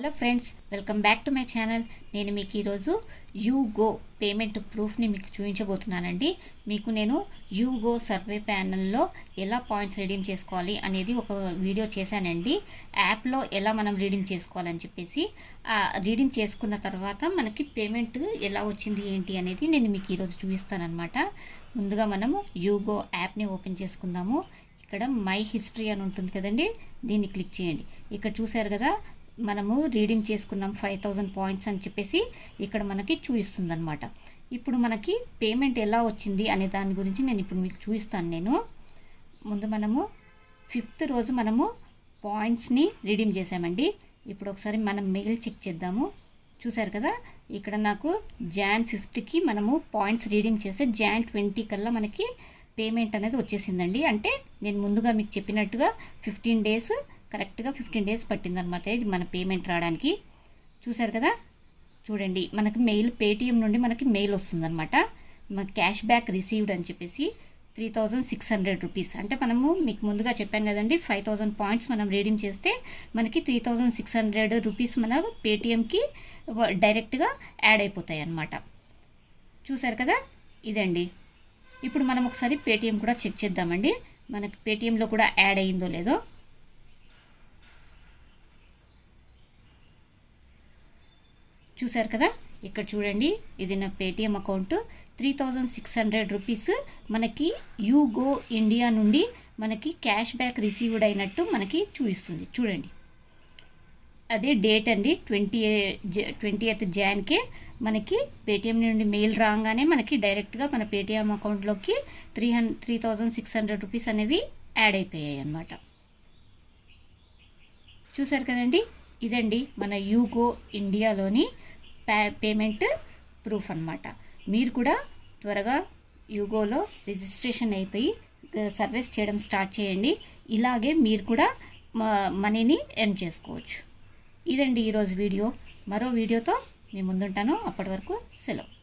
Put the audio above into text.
hello friends welcome back to my channel నేను మీకు ఈరోజు యూగో పేమెంట్ ప్రూఫ్ని మీకు చూపించబోతున్నానండి మీకు నేను యూగో సర్వే ప్యానల్లో ఎలా పాయింట్స్ రిడీమ్ చేసుకోవాలి అనేది ఒక వీడియో చేశానండి యాప్లో ఎలా మనం రీడింగ్ చేసుకోవాలని చెప్పేసి రీడింగ్ చేసుకున్న తర్వాత మనకి పేమెంట్ ఎలా వచ్చింది ఏంటి అనేది నేను మీకు ఈరోజు చూపిస్తానమాట ముందుగా మనము యూగో యాప్ని ఓపెన్ చేసుకుందాము ఇక్కడ మై హిస్టరీ అని ఉంటుంది కదండి దీన్ని క్లిక్ చేయండి ఇక్కడ చూసారు కదా మనము రీడింగ్ చేసుకున్నాం ఫైవ్ పాయింట్స్ అని చెప్పేసి ఇక్కడ మనకి చూపిస్తుంది అనమాట ఇప్పుడు మనకి పేమెంట్ ఎలా వచ్చింది అనే దాని గురించి నేను ఇప్పుడు మీకు చూపిస్తాను నేను ముందు మనము ఫిఫ్త్ రోజు మనము పాయింట్స్ని రీడీమ్ చేసామండి ఇప్పుడు ఒకసారి మనం మెయిల్ చెక్ చేద్దాము చూసారు కదా ఇక్కడ నాకు జాన్ ఫిఫ్త్కి మనము పాయింట్స్ రీడీమ్ చేస్తే జాన్ ట్వంటీ కల్లా మనకి పేమెంట్ అనేది వచ్చేసిందండి అంటే నేను ముందుగా మీకు చెప్పినట్టుగా ఫిఫ్టీన్ డేస్ కరెక్ట్గా ఫిఫ్టీన్ డేస్ పట్టిందనమాట ఇది మన పేమెంట్ రావడానికి చూసారు కదా చూడండి మనకు మెయిల్ పేటిఎం నుండి మనకి మెయిల్ వస్తుందన్నమాట క్యాష్ బ్యాక్ రిసీవ్డ్ అని చెప్పేసి three thousand six hundred rupees అంటే మనము మీకు ముందుగా చెప్పాను కదండి ఫైవ్ థౌజండ్ పాయింట్స్ మనం రీడింగ్ చేస్తే మనకి three thousand six hundred rupees మన పేటిఎంకి డైరెక్ట్గా యాడ్ అయిపోతాయి అన్నమాట చూసారు కదా ఇదండి ఇప్పుడు మనం ఒకసారి పేటిఎం కూడా చెక్ చేద్దామండి మనకి పేటిఎంలో కూడా యాడ్ అయ్యిందో లేదో చూసారు కదా ఇక్కడ చూడండి ఇది నా Paytm account three thousand six hundred rupees మనకి యూగో ఇండియా నుండి మనకి క్యాష్ బ్యాక్ రిసీవ్డ్ అయినట్టు మనకి చూపిస్తుంది చూడండి అదే డేట్ అండి ట్వంటీ ఎయిత్ జాన్కే మనకి పేటిఎం నుండి మెయిల్ రాగానే మనకి డైరెక్ట్గా మన పేటిఎం అకౌంట్లోకి three three six hundred rupees అనేవి యాడ్ అయిపోయాయి అన్నమాట చూసారు కదండి ఇదండి మన యూగో ఇండియాలోని పేమెంట్ ప్రూఫ్ అనమాట మీరు కూడా త్వరగా యూగోలో రిజిస్ట్రేషన్ అయిపోయి సర్వీస్ చేయడం స్టార్ట్ చేయండి ఇలాగే మీరు కూడా మనీని ఎర్న్ చేసుకోవచ్చు ఇదండి ఈరోజు వీడియో మరో వీడియోతో మీ ముందుంటాను అప్పటి వరకు సెలవు